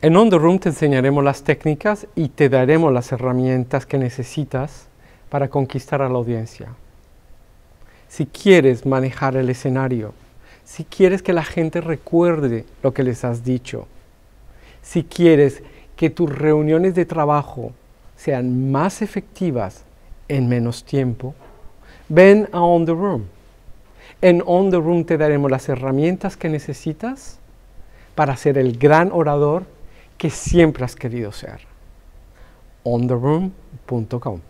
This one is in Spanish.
En On the Room te enseñaremos las técnicas y te daremos las herramientas que necesitas para conquistar a la audiencia. Si quieres manejar el escenario, si quieres que la gente recuerde lo que les has dicho, si quieres que tus reuniones de trabajo sean más efectivas en menos tiempo, ven a On the Room. En On the Room te daremos las herramientas que necesitas para ser el gran orador que siempre has querido ser. ontheroom.com